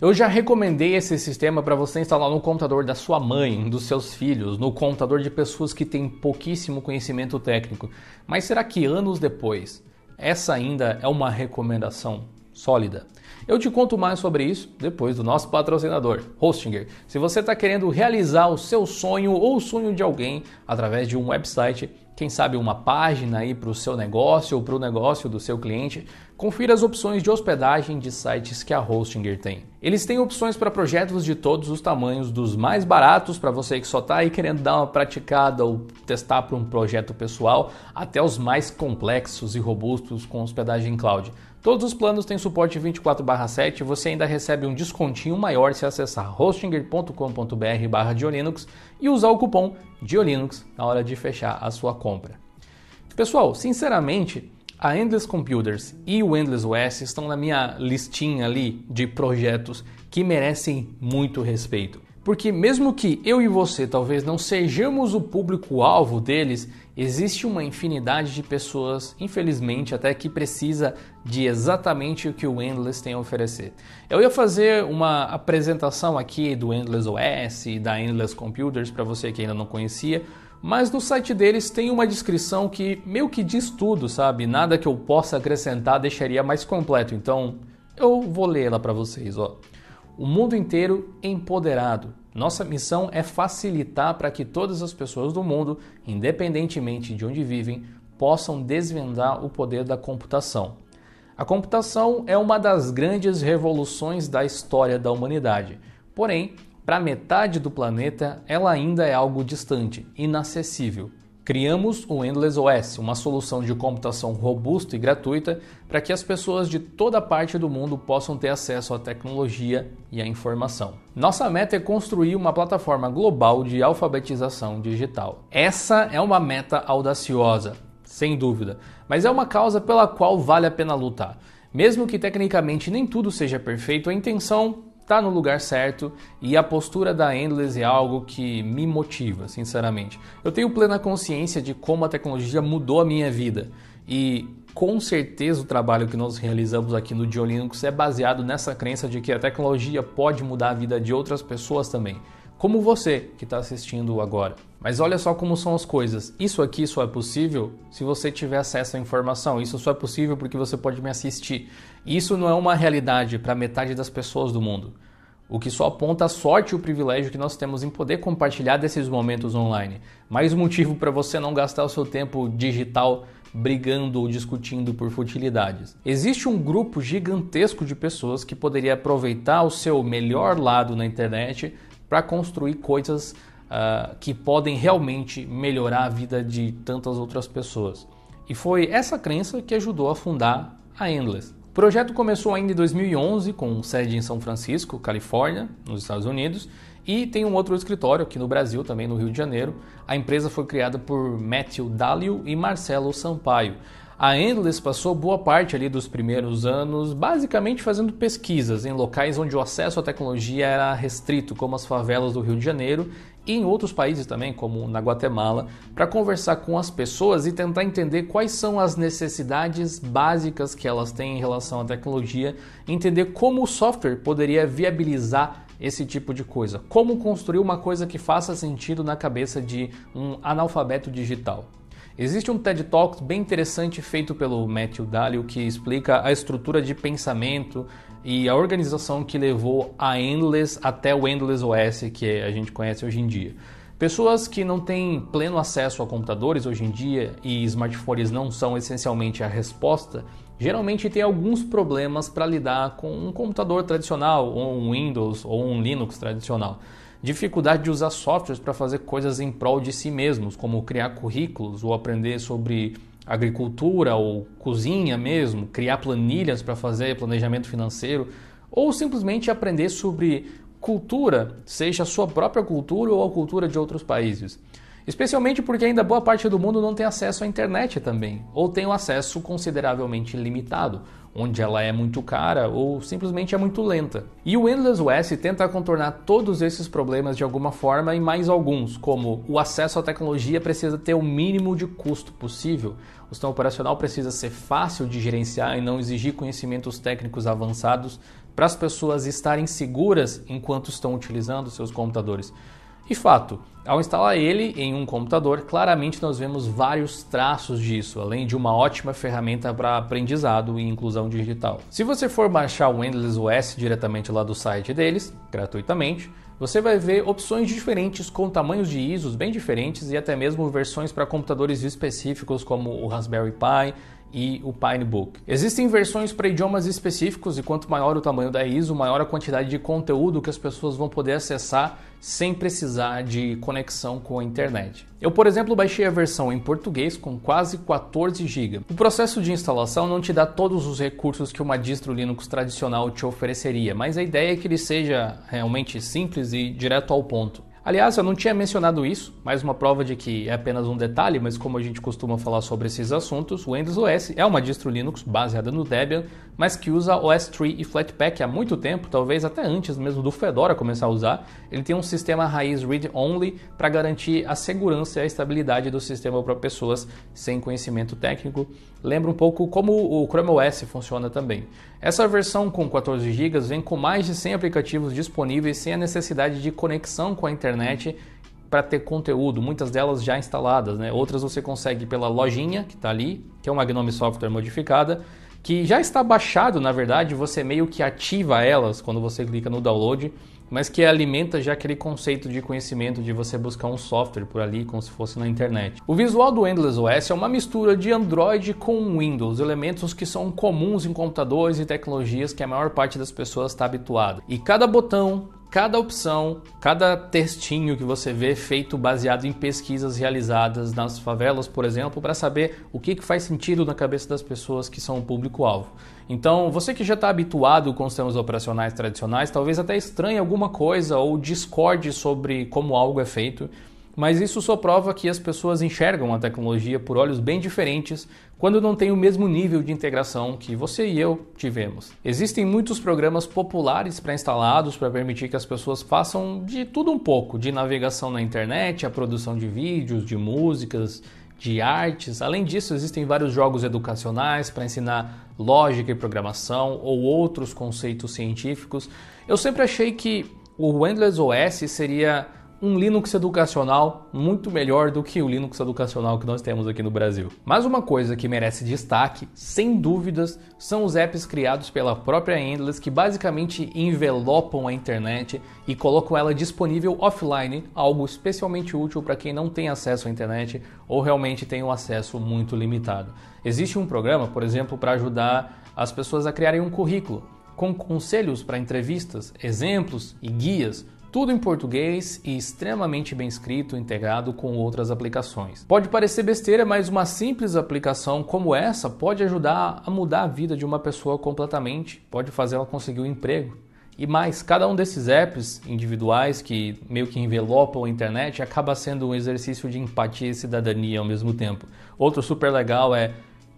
Eu já recomendei esse sistema para você instalar no computador da sua mãe, dos seus filhos, no computador de pessoas que têm pouquíssimo conhecimento técnico. Mas será que anos depois, essa ainda é uma recomendação sólida? Eu te conto mais sobre isso depois do nosso patrocinador, Hostinger. Se você está querendo realizar o seu sonho ou o sonho de alguém através de um website, quem sabe uma página aí para o seu negócio ou para o negócio do seu cliente, confira as opções de hospedagem de sites que a Hostinger tem. Eles têm opções para projetos de todos os tamanhos, dos mais baratos para você que só está aí querendo dar uma praticada ou testar para um projeto pessoal, até os mais complexos e robustos com hospedagem cloud. Todos os planos têm suporte 24/7 você ainda recebe um descontinho maior se acessar hostinger.com.br/diolinux e usar o cupom DIOLINUX na hora de fechar a sua compra. Pessoal, sinceramente, a Endless Computers e o Endless OS estão na minha listinha ali de projetos que merecem muito respeito. Porque, mesmo que eu e você talvez não sejamos o público-alvo deles, existe uma infinidade de pessoas, infelizmente, até que precisa de exatamente o que o Endless tem a oferecer. Eu ia fazer uma apresentação aqui do Endless OS e da Endless Computers para você que ainda não conhecia, mas no site deles tem uma descrição que meio que diz tudo, sabe? Nada que eu possa acrescentar deixaria mais completo. Então, eu vou ler ela para vocês, ó o mundo inteiro empoderado. Nossa missão é facilitar para que todas as pessoas do mundo, independentemente de onde vivem, possam desvendar o poder da computação. A computação é uma das grandes revoluções da história da humanidade. Porém, para metade do planeta, ela ainda é algo distante, inacessível. Criamos o Endless OS, uma solução de computação robusta e gratuita para que as pessoas de toda parte do mundo possam ter acesso à tecnologia e à informação. Nossa meta é construir uma plataforma global de alfabetização digital. Essa é uma meta audaciosa, sem dúvida, mas é uma causa pela qual vale a pena lutar. Mesmo que tecnicamente nem tudo seja perfeito, a intenção está no lugar certo e a postura da Endless é algo que me motiva, sinceramente. Eu tenho plena consciência de como a tecnologia mudou a minha vida e com certeza o trabalho que nós realizamos aqui no John Linux é baseado nessa crença de que a tecnologia pode mudar a vida de outras pessoas também como você que está assistindo agora. Mas olha só como são as coisas. Isso aqui só é possível se você tiver acesso à informação. Isso só é possível porque você pode me assistir. Isso não é uma realidade para metade das pessoas do mundo. O que só aponta a sorte e o privilégio que nós temos em poder compartilhar desses momentos online. Mais um motivo para você não gastar o seu tempo digital brigando ou discutindo por futilidades. Existe um grupo gigantesco de pessoas que poderia aproveitar o seu melhor lado na internet para construir coisas uh, que podem realmente melhorar a vida de tantas outras pessoas. E foi essa crença que ajudou a fundar a Endless. O projeto começou ainda em 2011 com sede em São Francisco, Califórnia, nos Estados Unidos, e tem um outro escritório aqui no Brasil, também no Rio de Janeiro. A empresa foi criada por Matthew Dalio e Marcelo Sampaio. A Endless passou boa parte ali dos primeiros anos basicamente fazendo pesquisas em locais onde o acesso à tecnologia era restrito, como as favelas do Rio de Janeiro e em outros países também, como na Guatemala, para conversar com as pessoas e tentar entender quais são as necessidades básicas que elas têm em relação à tecnologia, entender como o software poderia viabilizar esse tipo de coisa, como construir uma coisa que faça sentido na cabeça de um analfabeto digital. Existe um TED Talk bem interessante feito pelo Matthew Dalio que explica a estrutura de pensamento e a organização que levou a Endless até o Endless OS que a gente conhece hoje em dia. Pessoas que não têm pleno acesso a computadores hoje em dia e smartphones não são essencialmente a resposta, geralmente têm alguns problemas para lidar com um computador tradicional, ou um Windows ou um Linux tradicional dificuldade de usar softwares para fazer coisas em prol de si mesmos, como criar currículos ou aprender sobre agricultura ou cozinha mesmo, criar planilhas para fazer planejamento financeiro, ou simplesmente aprender sobre cultura, seja a sua própria cultura ou a cultura de outros países. Especialmente porque ainda boa parte do mundo não tem acesso à internet também, ou tem um acesso consideravelmente limitado, onde ela é muito cara ou simplesmente é muito lenta. E o Endless OS tenta contornar todos esses problemas de alguma forma e mais alguns, como o acesso à tecnologia precisa ter o mínimo de custo possível, o sistema operacional precisa ser fácil de gerenciar e não exigir conhecimentos técnicos avançados para as pessoas estarem seguras enquanto estão utilizando seus computadores. De fato, ao instalar ele em um computador, claramente nós vemos vários traços disso, além de uma ótima ferramenta para aprendizado e inclusão digital. Se você for baixar o Endless OS diretamente lá do site deles, gratuitamente, você vai ver opções diferentes com tamanhos de ISOs bem diferentes e até mesmo versões para computadores específicos como o Raspberry Pi e o Pinebook. Existem versões para idiomas específicos e quanto maior o tamanho da ISO, maior a quantidade de conteúdo que as pessoas vão poder acessar sem precisar de conexão com a internet. Eu, por exemplo, baixei a versão em português com quase 14 GB. O processo de instalação não te dá todos os recursos que uma distro Linux tradicional te ofereceria, mas a ideia é que ele seja realmente simples e direto ao ponto. Aliás, eu não tinha mencionado isso, mais uma prova de que é apenas um detalhe, mas como a gente costuma falar sobre esses assuntos, o Windows OS é uma distro Linux baseada no Debian, mas que usa OS3 e Flatpak há muito tempo, talvez até antes mesmo do Fedora começar a usar. Ele tem um sistema raiz read-only para garantir a segurança e a estabilidade do sistema para pessoas sem conhecimento técnico. Lembra um pouco como o Chrome OS funciona também. Essa versão com 14 GB vem com mais de 100 aplicativos disponíveis sem a necessidade de conexão com a internet para ter conteúdo, muitas delas já instaladas, né? outras você consegue pela lojinha que está ali, que é uma Gnome Software modificada, que já está baixado, na verdade, você meio que ativa elas quando você clica no download, mas que alimenta já aquele conceito de conhecimento de você buscar um software por ali como se fosse na internet. O visual do Endless OS é uma mistura de Android com Windows, elementos que são comuns em computadores e tecnologias que a maior parte das pessoas está habituada. E cada botão, Cada opção, cada textinho que você vê feito baseado em pesquisas realizadas nas favelas, por exemplo, para saber o que, que faz sentido na cabeça das pessoas que são o público-alvo. Então, você que já está habituado com os temas operacionais tradicionais, talvez até estranhe alguma coisa ou discorde sobre como algo é feito mas isso só prova que as pessoas enxergam a tecnologia por olhos bem diferentes quando não tem o mesmo nível de integração que você e eu tivemos. Existem muitos programas populares pré-instalados para permitir que as pessoas façam de tudo um pouco, de navegação na internet, a produção de vídeos, de músicas, de artes. Além disso, existem vários jogos educacionais para ensinar lógica e programação ou outros conceitos científicos. Eu sempre achei que o Wendless OS seria um Linux educacional muito melhor do que o Linux educacional que nós temos aqui no Brasil. Mas uma coisa que merece destaque, sem dúvidas, são os apps criados pela própria Endless que basicamente envelopam a internet e colocam ela disponível offline, algo especialmente útil para quem não tem acesso à internet ou realmente tem um acesso muito limitado. Existe um programa, por exemplo, para ajudar as pessoas a criarem um currículo com conselhos para entrevistas, exemplos e guias tudo em português e extremamente bem escrito, integrado com outras aplicações. Pode parecer besteira, mas uma simples aplicação como essa pode ajudar a mudar a vida de uma pessoa completamente, pode fazer ela conseguir um emprego. E mais, cada um desses apps individuais que meio que envelopam a internet acaba sendo um exercício de empatia e cidadania ao mesmo tempo. Outro super legal é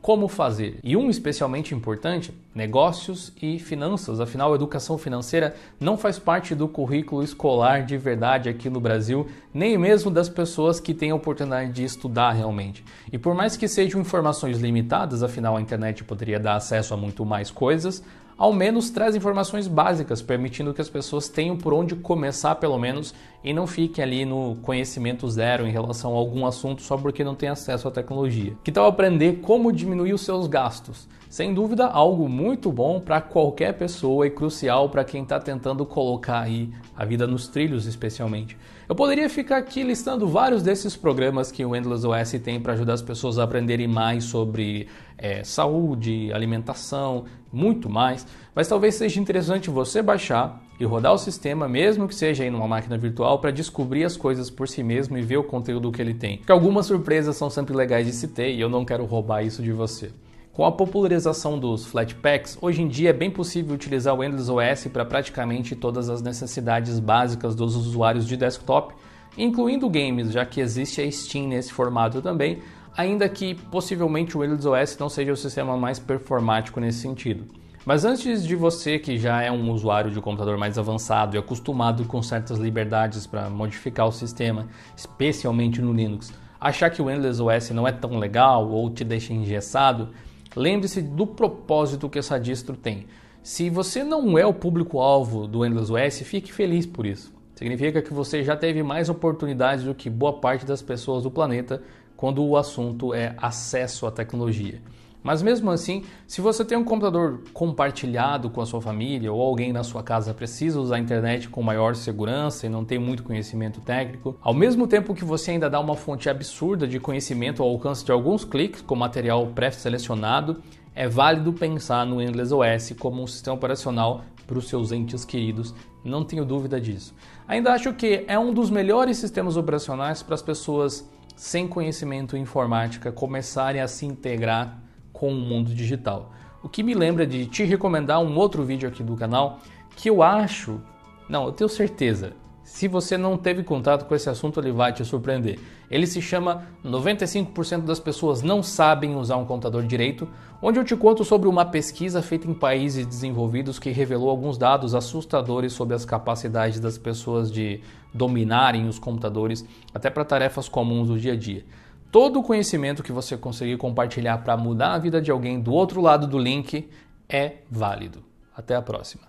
como fazer. E um especialmente importante, negócios e finanças. Afinal, educação financeira não faz parte do currículo escolar de verdade aqui no Brasil, nem mesmo das pessoas que têm a oportunidade de estudar realmente. E por mais que sejam informações limitadas, afinal a internet poderia dar acesso a muito mais coisas, ao menos traz informações básicas, permitindo que as pessoas tenham por onde começar, pelo menos, e não fiquem ali no conhecimento zero em relação a algum assunto só porque não tem acesso à tecnologia. Que tal aprender como diminuir os seus gastos? Sem dúvida, algo muito bom para qualquer pessoa e crucial para quem está tentando colocar aí a vida nos trilhos, especialmente. Eu poderia ficar aqui listando vários desses programas que o Endless OS tem para ajudar as pessoas a aprenderem mais sobre é, saúde, alimentação, muito mais, mas talvez seja interessante você baixar e rodar o sistema, mesmo que seja em uma máquina virtual, para descobrir as coisas por si mesmo e ver o conteúdo que ele tem. Porque algumas surpresas são sempre legais de se ter e eu não quero roubar isso de você. Com a popularização dos flatpaks, hoje em dia é bem possível utilizar o Windows OS para praticamente todas as necessidades básicas dos usuários de desktop, incluindo games, já que existe a Steam nesse formato também, ainda que possivelmente o Windows OS não seja o sistema mais performático nesse sentido. Mas antes de você que já é um usuário de computador mais avançado e acostumado com certas liberdades para modificar o sistema, especialmente no Linux, achar que o Windows OS não é tão legal ou te deixa engessado, Lembre-se do propósito que essa distro tem. Se você não é o público-alvo do Endless OS, fique feliz por isso. Significa que você já teve mais oportunidades do que boa parte das pessoas do planeta quando o assunto é acesso à tecnologia. Mas mesmo assim, se você tem um computador compartilhado com a sua família ou alguém na sua casa precisa usar a internet com maior segurança e não tem muito conhecimento técnico, ao mesmo tempo que você ainda dá uma fonte absurda de conhecimento ao alcance de alguns cliques com material pré-selecionado, é válido pensar no Endless OS como um sistema operacional para os seus entes queridos, não tenho dúvida disso. Ainda acho que é um dos melhores sistemas operacionais para as pessoas sem conhecimento em informática começarem a se integrar com o mundo digital. O que me lembra de te recomendar um outro vídeo aqui do canal que eu acho, não, eu tenho certeza, se você não teve contato com esse assunto, ele vai te surpreender. Ele se chama 95% das pessoas não sabem usar um computador direito, onde eu te conto sobre uma pesquisa feita em países desenvolvidos que revelou alguns dados assustadores sobre as capacidades das pessoas de dominarem os computadores até para tarefas comuns do dia a dia. Todo o conhecimento que você conseguir compartilhar para mudar a vida de alguém do outro lado do link é válido. Até a próxima.